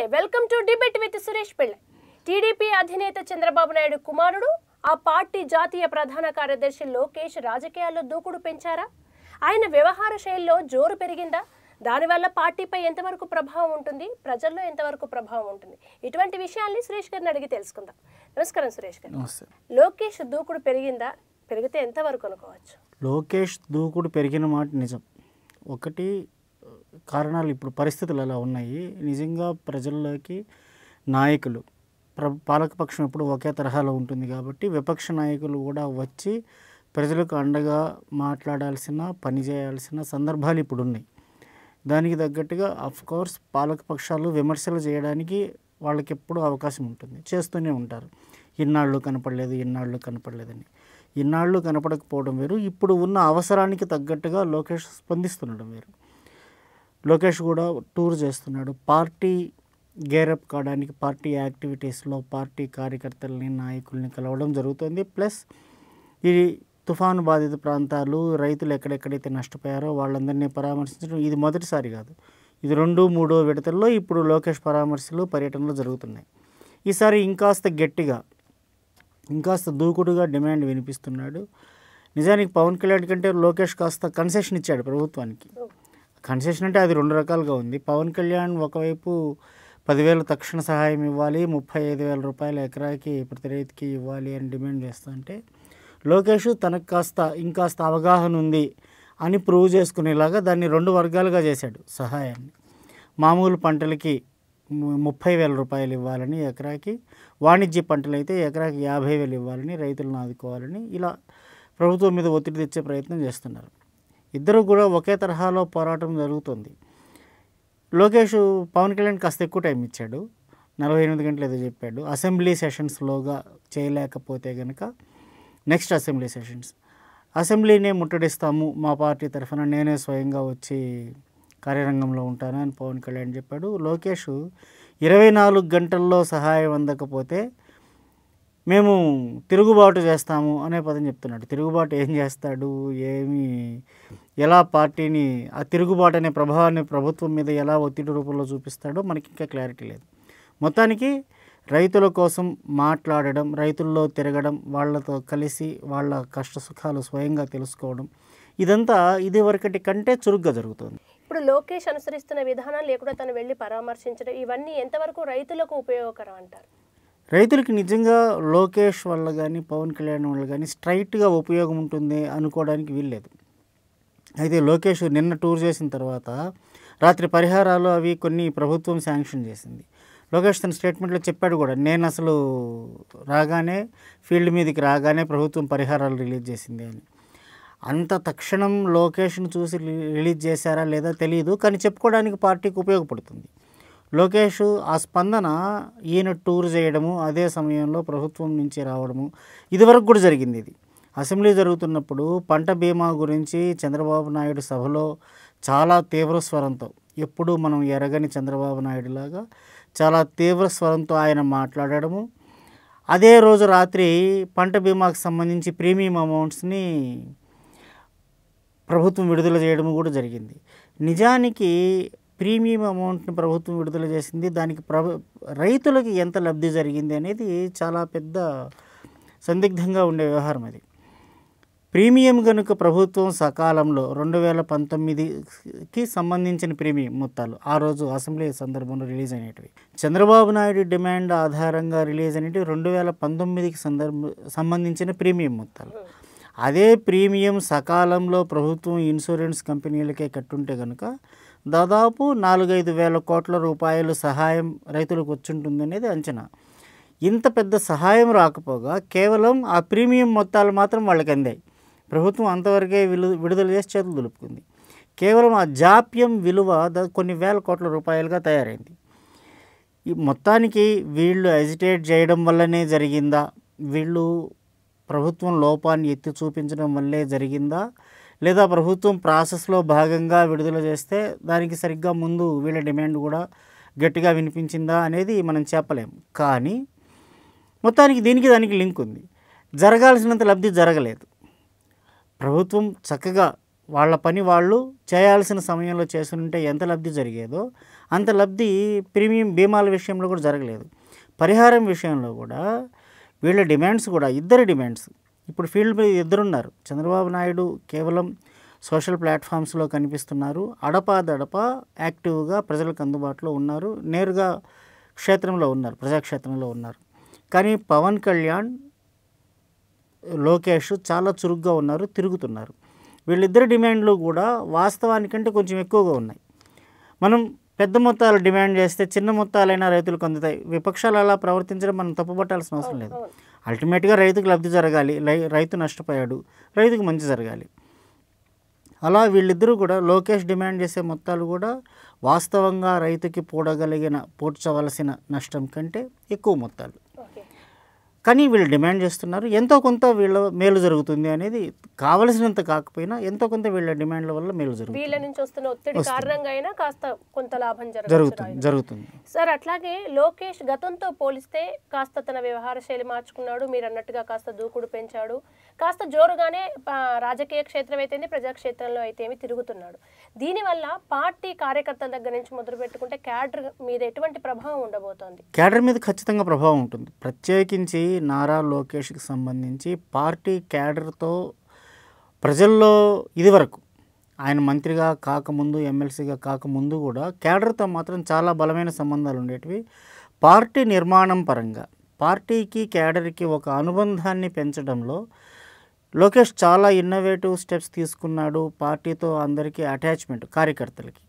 నమస్తే welcome to debate with Suresh Pillai TDP అధినేత చంద్రబాబు నాయుడు కుమారుడు ఆ పార్టీ జాతీయ ప్రధాన కార్యదర్శి లోకేష్ రాజకీయాల్లో దూకుడు పెంచారా ఆయన వ్యవహార శైలిలో జోరు పెరిగిందా దానివల్ల పార్టీపై ఎంతవరకు ప్రభావం ఉంటుంది ప్రజల్లో ఎంతవరకు ప్రభావం ఉంటుంది ఇటువంటి విషయాల్ని సురేష్ గారిని అడిగి తెలుసుకుందాం నమస్కారం సురేష్ గారు లోకేష్ దూకుడు పెరిగిందా పెరిగితే ఎంతవరకు అనుకోవచ్చు లోకేష్ దూకుడు పెరిగిన మాట నిజం ఒకటి కారణాలు ఇప్పుడు పరిస్థితులు అలా ఉన్నాయి నిజంగా ప్రజల్లోకి నాయకులు ప్ర పాలకపక్షం ఎప్పుడు ఒకే తరహాలో ఉంటుంది కాబట్టి విపక్ష నాయకులు కూడా వచ్చి ప్రజలకు అండగా మాట్లాడాల్సిన పని చేయాల్సిన సందర్భాలు ఇప్పుడు ఉన్నాయి దానికి తగ్గట్టుగా కోర్స్ పాలకపక్షాలు విమర్శలు చేయడానికి వాళ్ళకి ఎప్పుడూ అవకాశం ఉంటుంది చేస్తూనే ఉంటారు ఇన్నాళ్ళు కనపడలేదు ఇన్నాళ్ళు కనపడలేదని ఇన్నాళ్ళు కనపడకపోవడం వేరు ఇప్పుడు ఉన్న అవసరానికి తగ్గట్టుగా లోకేష్ స్పందిస్తుండడం వేరు లోకేష్ కూడా టూర్ చేస్తున్నాడు పార్టీ గేరప్ కావడానికి పార్టీ యాక్టివిటీస్లో పార్టీ కార్యకర్తలని నాయకుల్ని కలవడం జరుగుతుంది ప్లస్ ఈ తుఫాను బాధిత ప్రాంతాలు రైతులు ఎక్కడెక్కడైతే నష్టపోయారో వాళ్ళందరినీ పరామర్శించడం ఇది మొదటిసారి కాదు ఇది రెండు మూడో విడతల్లో ఇప్పుడు లోకేష్ పరామర్శలు పర్యటనలు జరుగుతున్నాయి ఈసారి ఇంకాస్త గట్టిగా ఇంకాస్త దూకుడుగా డిమాండ్ వినిపిస్తున్నాడు నిజానికి పవన్ కళ్యాణ్ కంటే లోకేష్ కాస్త కన్సెషన్ ఇచ్చాడు ప్రభుత్వానికి కన్సెషన్ అంటే అది రెండు రకాలుగా ఉంది పవన్ కళ్యాణ్ ఒకవైపు పదివేలు తక్షణ సహాయం ఇవ్వాలి ముప్పై ఐదు వేల రూపాయల ఎకరాకి ప్రతి రైతుకి ఇవ్వాలి అని డిమాండ్ చేస్తుంటే లోకేష్ తనకు కాస్త ఇంకాస్త అవగాహన ఉంది అని ప్రూవ్ చేసుకునేలాగా దాన్ని రెండు వర్గాలుగా చేశాడు సహాయాన్ని మామూలు పంటలకి ముప్పై వేల రూపాయలు ఇవ్వాలని ఎకరాకి వాణిజ్య పంటలైతే ఎకరాకి యాభై వేలు ఇవ్వాలని రైతులను ఆదుకోవాలని ఇలా ప్రభుత్వం మీద ఒత్తిడి తెచ్చే ప్రయత్నం చేస్తున్నారు ఇద్దరు కూడా ఒకే తరహాలో పోరాటం జరుగుతుంది లోకేష్ పవన్ కళ్యాణ్ కాస్త ఎక్కువ టైం ఇచ్చాడు నలభై ఎనిమిది గంటలు ఏదో చెప్పాడు అసెంబ్లీ సెషన్స్లోగా చేయలేకపోతే కనుక నెక్స్ట్ అసెంబ్లీ సెషన్స్ అసెంబ్లీనే ముట్టడిస్తాము మా పార్టీ తరఫున నేనే స్వయంగా వచ్చి కార్యరంగంలో ఉంటాను అని పవన్ కళ్యాణ్ చెప్పాడు లోకేష్ ఇరవై నాలుగు గంటల్లో సహాయం అందకపోతే మేము తిరుగుబాటు చేస్తాము అనే పదం చెప్తున్నాడు తిరుగుబాటు ఏం చేస్తాడు ఏమి ఎలా పార్టీని ఆ తిరుగుబాటు అనే ప్రభావాన్ని ప్రభుత్వం మీద ఎలా ఒత్తిడి రూపంలో చూపిస్తాడో మనకి ఇంకా క్లారిటీ లేదు మొత్తానికి రైతుల కోసం మాట్లాడడం రైతుల్లో తిరగడం వాళ్ళతో కలిసి వాళ్ళ కష్ట సుఖాలు స్వయంగా తెలుసుకోవడం ఇదంతా ఇది వరకటి కంటే చురుగ్గా జరుగుతుంది ఇప్పుడు లోకేష్ అనుసరిస్తున్న విధానాలు లేకుండా తను వెళ్ళి పరామర్శించడం ఇవన్నీ ఎంతవరకు రైతులకు ఉపయోగకరం అంటారు రైతులకి నిజంగా లోకేష్ వల్ల కానీ పవన్ కళ్యాణ్ వల్ల కానీ స్ట్రైట్గా ఉపయోగం ఉంటుంది అనుకోవడానికి వీల్లేదు అయితే లోకేష్ నిన్న టూర్ చేసిన తర్వాత రాత్రి పరిహారాలు అవి కొన్ని ప్రభుత్వం శాంక్షన్ చేసింది లోకేష్ తన స్టేట్మెంట్లో చెప్పాడు కూడా నేను అసలు రాగానే ఫీల్డ్ మీదకి రాగానే ప్రభుత్వం పరిహారాలు రిలీజ్ చేసింది అని అంత తక్షణం లోకేష్ను చూసి రిలీజ్ చేశారా లేదా తెలియదు కానీ చెప్పుకోవడానికి పార్టీకి ఉపయోగపడుతుంది లోకేష్ ఆ స్పందన ఈయన టూర్ చేయడము అదే సమయంలో ప్రభుత్వం నుంచి రావడము ఇదివరకు కూడా జరిగింది ఇది అసెంబ్లీ జరుగుతున్నప్పుడు పంట బీమా గురించి చంద్రబాబు నాయుడు సభలో చాలా తీవ్ర స్వరంతో ఎప్పుడూ మనం ఎరగని చంద్రబాబు నాయుడు లాగా చాలా తీవ్ర స్వరంతో ఆయన మాట్లాడడము అదే రోజు రాత్రి పంట బీమాకు సంబంధించి ప్రీమియం అమౌంట్స్ని ప్రభుత్వం విడుదల చేయడం కూడా జరిగింది నిజానికి ప్రీమియం అమౌంట్ని ప్రభుత్వం విడుదల చేసింది దానికి ప్ర రైతులకి ఎంత లబ్ధి జరిగింది అనేది చాలా పెద్ద సందిగ్ధంగా ఉండే వ్యవహారం అది ప్రీమియం కనుక ప్రభుత్వం సకాలంలో రెండు వేల పంతొమ్మిదికి సంబంధించిన ప్రీమియం మొత్తాలు ఆ రోజు అసెంబ్లీ సందర్భంలో రిలీజ్ అయినవి చంద్రబాబు నాయుడు డిమాండ్ ఆధారంగా రిలీజ్ అయినవి రెండు వేల పంతొమ్మిదికి సందర్భ సంబంధించిన ప్రీమియం మొత్తాలు అదే ప్రీమియం సకాలంలో ప్రభుత్వం ఇన్సూరెన్స్ కంపెనీలకే కట్టుంటే కనుక దాదాపు నాలుగైదు వేల కోట్ల రూపాయలు సహాయం రైతులకు వచ్చుంటుంది అనేది అంచనా ఇంత పెద్ద సహాయం రాకపోగా కేవలం ఆ ప్రీమియం మొత్తాలు మాత్రం వాళ్ళకి అందాయి ప్రభుత్వం అంతవరకే విలు విడుదల చేసి చేతులు దులుపుకుంది కేవలం ఆ జాప్యం విలువ కొన్ని వేల కోట్ల రూపాయలుగా తయారైంది ఈ మొత్తానికి వీళ్ళు ఎజిటేట్ చేయడం వల్లనే జరిగిందా వీళ్ళు ప్రభుత్వం లోపాన్ని ఎత్తి చూపించడం వల్లే జరిగిందా లేదా ప్రభుత్వం ప్రాసెస్లో భాగంగా విడుదల చేస్తే దానికి సరిగ్గా ముందు వీళ్ళ డిమాండ్ కూడా గట్టిగా వినిపించిందా అనేది మనం చెప్పలేం కానీ మొత్తానికి దీనికి దానికి లింక్ ఉంది జరగాల్సినంత లబ్ధి జరగలేదు ప్రభుత్వం చక్కగా వాళ్ళ పని వాళ్ళు చేయాల్సిన సమయంలో చేస్తుంటే ఎంత లబ్ధి జరిగేదో అంత లబ్ధి ప్రీమియం బీమాల విషయంలో కూడా జరగలేదు పరిహారం విషయంలో కూడా వీళ్ళ డిమాండ్స్ కూడా ఇద్దరి డిమాండ్స్ ఇప్పుడు ఫీల్డ్పై ఇద్దరున్నారు చంద్రబాబు నాయుడు కేవలం సోషల్ ప్లాట్ఫామ్స్లో కనిపిస్తున్నారు అడపాదడప యాక్టివ్గా ప్రజలకు అందుబాటులో ఉన్నారు నేరుగా క్షేత్రంలో ఉన్నారు ప్రజాక్షేత్రంలో ఉన్నారు కానీ పవన్ కళ్యాణ్ లోకేష్ చాలా చురుగ్గా ఉన్నారు తిరుగుతున్నారు వీళ్ళిద్దరి డిమాండ్లు కూడా వాస్తవానికంటే కొంచెం ఎక్కువగా ఉన్నాయి మనం పెద్ద మొత్తాలు డిమాండ్ చేస్తే చిన్న మొత్తాలైనా రైతులకు అందుతాయి విపక్షాలు అలా ప్రవర్తించడం మనం తప్పుపట్టాల్సిన అవసరం లేదు అల్టిమేట్గా రైతుకు లబ్ధి జరగాలి రైతు నష్టపోయాడు రైతుకు మంచి జరగాలి అలా వీళ్ళిద్దరూ కూడా లోకేష్ డిమాండ్ చేసే మొత్తాలు కూడా వాస్తవంగా రైతుకి పూడగలిగిన పూడ్చవలసిన నష్టం కంటే ఎక్కువ మొత్తాలు కానీ వీళ్ళు డిమాండ్ చేస్తున్నారు ఎంతో కొంత వీళ్ళ మేలు జరుగుతుంది అనేది కావలసినంత కాకపోయినా ఎంతో కొంత వీళ్ళ డిమాండ్ల వల్ల మేలు జరుగుతుంది వీళ్ళ నుంచి వస్తున్న ఒత్తిడి కారణంగా అయినా కాస్త కొంత లాభం జరుగుతుంది సార్ అట్లాగే లోకేష్ గతంతో పోలిస్తే కాస్త తన వ్యవహార శైలి మార్చుకున్నాడు మీరు అన్నట్టుగా కాస్త దూకుడు పెంచాడు కాస్త జోరుగానే రాజకీయ క్షేత్రం అయితే ప్రజాక్షేత్రంలో అయితే ఏమి తిరుగుతున్నాడు దీనివల్ల పార్టీ కార్యకర్తల దగ్గర నుంచి మొదలు పెట్టుకుంటే క్యాడర్ మీద ఎటువంటి ప్రభావం ఉండబోతోంది క్యాడర్ మీద ఖచ్చితంగా ప్రభావం ఉంటుంది ప్రత్యేకించి నారా లోకేష్కి సంబంధించి పార్టీ క్యాడర్తో ప్రజల్లో ఇదివరకు ఆయన మంత్రిగా కాకముందు ఎమ్మెల్సీగా కాకముందు కూడా క్యాడర్తో మాత్రం చాలా బలమైన సంబంధాలు ఉండేటివి పార్టీ నిర్మాణం పరంగా పార్టీకి క్యాడర్కి ఒక అనుబంధాన్ని పెంచడంలో లోకేష్ చాలా ఇన్నోవేటివ్ స్టెప్స్ తీసుకున్నాడు పార్టీతో అందరికీ అటాచ్మెంట్ కార్యకర్తలకి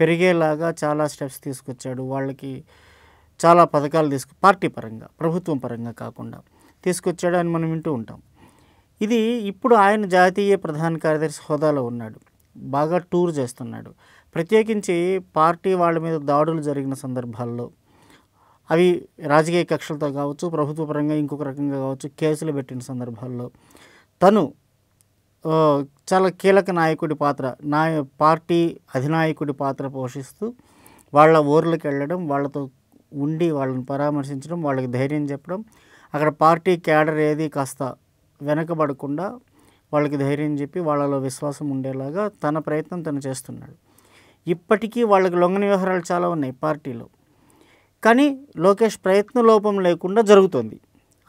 పెరిగేలాగా చాలా స్టెప్స్ తీసుకొచ్చాడు వాళ్ళకి చాలా పథకాలు తీసుకు పార్టీ పరంగా ప్రభుత్వం పరంగా కాకుండా తీసుకొచ్చాడని మనం వింటూ ఉంటాం ఇది ఇప్పుడు ఆయన జాతీయ ప్రధాన కార్యదర్శి హోదాలో ఉన్నాడు బాగా టూర్ చేస్తున్నాడు ప్రత్యేకించి పార్టీ వాళ్ళ మీద దాడులు జరిగిన సందర్భాల్లో అవి రాజకీయ కక్షలతో కావచ్చు ప్రభుత్వ పరంగా ఇంకొక రకంగా కావచ్చు కేసులు పెట్టిన సందర్భాల్లో తను చాలా కీలక నాయకుడి పాత్ర నాయ పార్టీ అధినాయకుడి పాత్ర పోషిస్తూ వాళ్ళ ఊర్లకు వెళ్ళడం వాళ్ళతో ఉండి వాళ్ళని పరామర్శించడం వాళ్ళకి ధైర్యం చెప్పడం అక్కడ పార్టీ క్యాడర్ ఏది కాస్త వెనకబడకుండా వాళ్ళకి ధైర్యం చెప్పి వాళ్ళలో విశ్వాసం ఉండేలాగా తన ప్రయత్నం తను చేస్తున్నాడు ఇప్పటికీ వాళ్ళకి లొంగని వ్యవహారాలు చాలా ఉన్నాయి పార్టీలో కానీ లోకేష్ ప్రయత్న లోపం లేకుండా జరుగుతుంది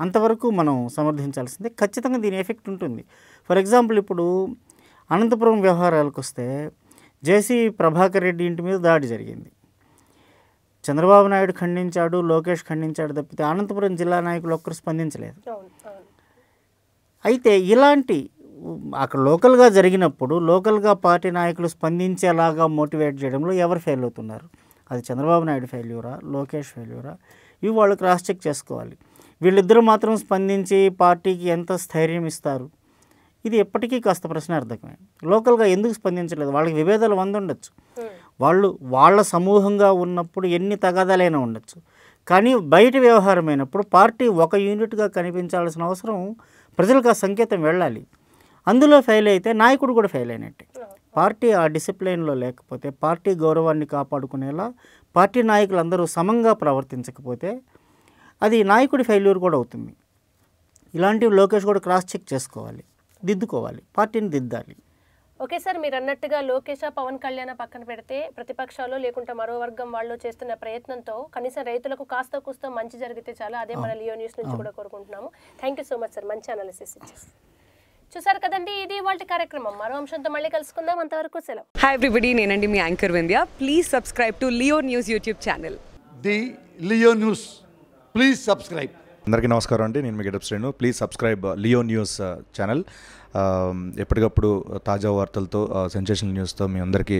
అంతవరకు మనం సమర్థించాల్సిందే ఖచ్చితంగా దీని ఎఫెక్ట్ ఉంటుంది ఫర్ ఎగ్జాంపుల్ ఇప్పుడు అనంతపురం వ్యవహారాలకు వస్తే జేసీ ప్రభాకర్ రెడ్డి ఇంటి మీద దాడి జరిగింది చంద్రబాబు నాయుడు ఖండించాడు లోకేష్ ఖండించాడు తప్పితే అనంతపురం జిల్లా నాయకులు ఒక్కరు స్పందించలేదు అయితే ఇలాంటి అక్కడ లోకల్గా జరిగినప్పుడు లోకల్గా పార్టీ నాయకులు స్పందించేలాగా మోటివేట్ చేయడంలో ఎవరు ఫెయిల్ అవుతున్నారు అది చంద్రబాబు నాయుడు ఫెయిల్యూరా లోకేష్ ఫెయిల్యూరా ఇవి వాళ్ళు క్రాస్ చెక్ చేసుకోవాలి వీళ్ళిద్దరూ మాత్రం స్పందించి పార్టీకి ఎంత స్థైర్యం ఇస్తారు ఇది ఎప్పటికీ కాస్త ప్రశ్నార్థకమే లోకల్గా ఎందుకు స్పందించలేదు వాళ్ళకి విభేదాలు వంద ఉండొచ్చు వాళ్ళు వాళ్ళ సమూహంగా ఉన్నప్పుడు ఎన్ని తగాదాలైనా ఉండొచ్చు కానీ బయట వ్యవహారమైనప్పుడు పార్టీ ఒక యూనిట్గా కనిపించాల్సిన అవసరం ప్రజలకు ఆ సంకేతం వెళ్ళాలి అందులో ఫెయిల్ అయితే నాయకుడు కూడా ఫెయిల్ అయినట్టే పార్టీ ఆ డిసిప్లైన్లో లేకపోతే పార్టీ గౌరవాన్ని కాపాడుకునేలా పార్టీ నాయకులందరూ సమంగా ప్రవర్తించకపోతే అది నాయకుడి ఫెయిల్యూర్ కూడా అవుతుంది ఇలాంటివి లోకేష్ కూడా క్రాస్ చెక్ చేసుకోవాలి దిద్దుకోవాలి పార్టీని దిద్దాలి ఓకే సార్ మీరు అన్నట్టుగా లోకేష పవన్ కళ్యాణ పక్కన పెడితే ప్రతిపక్షాలు లేకుంటే మరో వర్గం వాళ్ళు చేస్తున్న ప్రయత్నంతో కనీసం రైతులకు కాస్త కూస్త మంచి జరిగితే చాలా అదే మన లియో న్యూస్ నుంచి కూడా కోరుకుంటున్నాము thank you so much sir మంచి అనాలిసిస్ ఇచ్చేసి చూసారు కదండి ఇది వాళ్ళ కార్యక్రమం మరో అంశంతో మళ్ళీ కలుసుకుందాం అంతవరకు సెలవు హాయ్ ఎవ్రీబడి నేనండి మీ anchor Vindhya please subscribe to Leo news YouTube channel the Leo news please subscribe అందరికీ నమస్కారం అండి నేను మీ getup Srinu please subscribe Leo news channel ఎప్పటికప్పుడు తాజా వార్తలతో సెన్సేషన్ న్యూస్తో మీ అందరికీ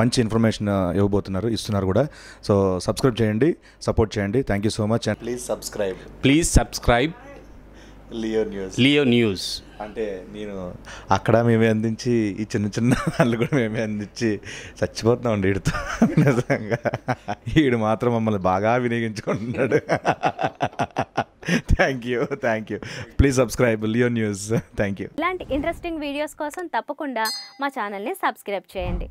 మంచి ఇన్ఫర్మేషన్ ఇవ్వబోతున్నారు ఇస్తున్నారు కూడా సో సబ్స్క్రైబ్ చేయండి సపోర్ట్ చేయండి thank you so much please subscribe please subscribe Leo news Leo news అంటే నేను అక్కడ మేమే అందించి ఈ చిన్న చిన్న వాళ్ళు కూడా మేమే అందించి చచ్చిపోతున్నాం అండి వీడితో నిజంగా వీడు మాత్రం మమ్మల్ని బాగా వినియోగించుకుంటున్నాడు thank you thank you please subscribe Leo news thank you ఇలాంటి ఇంట్రెస్టింగ్ వీడియోస్ కోసం తప్పకుండా మా ఛానల్ని సబ్స్క్రైబ్ చేయండి